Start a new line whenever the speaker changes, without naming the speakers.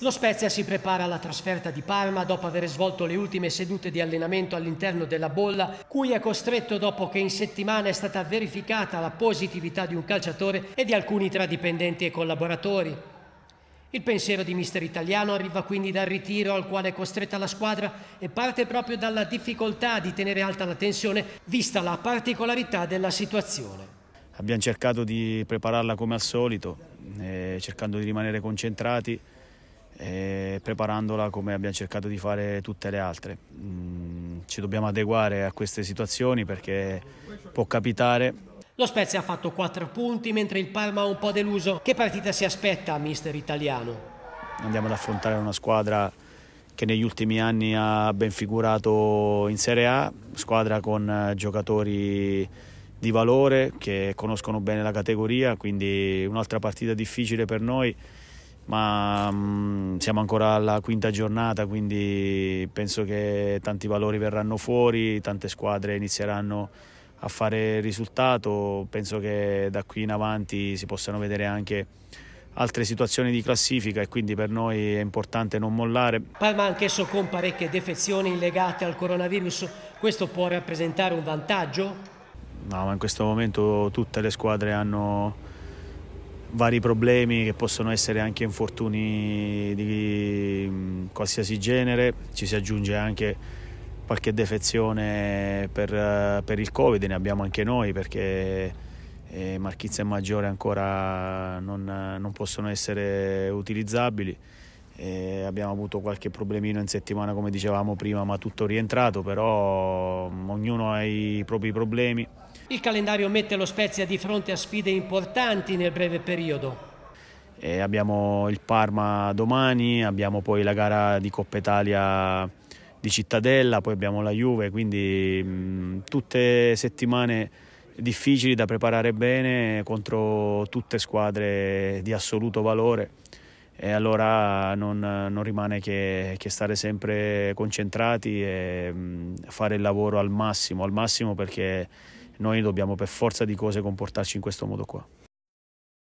Lo Spezia si prepara alla trasferta di Parma dopo aver svolto le ultime sedute di allenamento all'interno della bolla, cui è costretto dopo che in settimana è stata verificata la positività di un calciatore e di alcuni tra dipendenti e collaboratori. Il pensiero di mister italiano arriva quindi dal ritiro al quale è costretta la squadra e parte proprio dalla difficoltà di tenere alta la tensione vista la particolarità della situazione.
Abbiamo cercato di prepararla come al solito, eh, cercando di rimanere concentrati preparandola come abbiamo cercato di fare tutte le altre. Mm, ci dobbiamo adeguare a queste situazioni perché può capitare.
Lo Spezia ha fatto 4 punti mentre il Parma ha un po' deluso. Che partita si aspetta, mister italiano?
Andiamo ad affrontare una squadra che negli ultimi anni ha ben figurato in Serie A, squadra con eh, giocatori di valore che conoscono bene la categoria, quindi un'altra partita difficile per noi ma mh, mm, siamo ancora alla quinta giornata, quindi penso che tanti valori verranno fuori, tante squadre inizieranno a fare risultato, penso che da qui in avanti si possano vedere anche altre situazioni di classifica e quindi per noi è importante non mollare. Palma anch'esso con parecchie defezioni legate al
coronavirus, questo può rappresentare un vantaggio?
No, ma in questo momento tutte le squadre hanno vari problemi che possono essere anche infortuni di mm, qualsiasi genere, ci si aggiunge anche qualche defezione per, eh, per il Covid, ne abbiamo anche noi perché eh, Marchizza e Maggiore ancora non, non possono essere utilizzabili. E eh, abbiamo avuto qualche problemino in settimana come dicevamo prima ma tutto rientrato però mm, ognuno ha i propri problemi
il calendario mette lo Spezia di fronte a sfide importanti nel breve periodo.
Eh, abbiamo il Parma domani, abbiamo poi la gara di Coppa Italia di Cittadella, poi abbiamo la Juve, quindi mh, tutte settimane difficili da preparare bene contro tutte squadre di assoluto valore e allora non, non rimane che, che, stare sempre concentrati e mh, fare il lavoro al massimo, al massimo perché noi dobbiamo per forza di cose comportarci in questo modo qua.